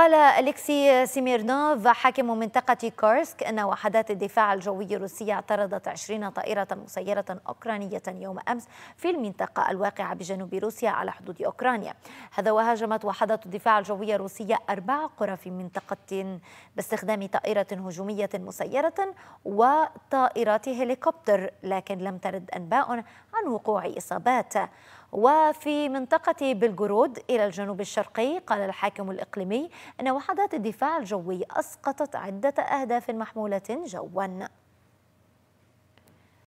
قال أليكسي سيميرنوف حاكم منطقة كورسك أن وحدات الدفاع الجوي الروسية اعترضت 20 طائرة مسيرة أوكرانية يوم أمس في المنطقة الواقعة بجنوب روسيا على حدود أوكرانيا هذا وهاجمت وحدات الدفاع الجوي الروسية أربع قرى في منطقة باستخدام طائرة هجومية مسيرة وطائرات هليكوبتر لكن لم ترد أنباء عن وقوع إصابات وفي منطقة بالجرود إلى الجنوب الشرقي قال الحاكم الإقليمي أن وحدات الدفاع الجوي أسقطت عدة أهداف محمولة جواً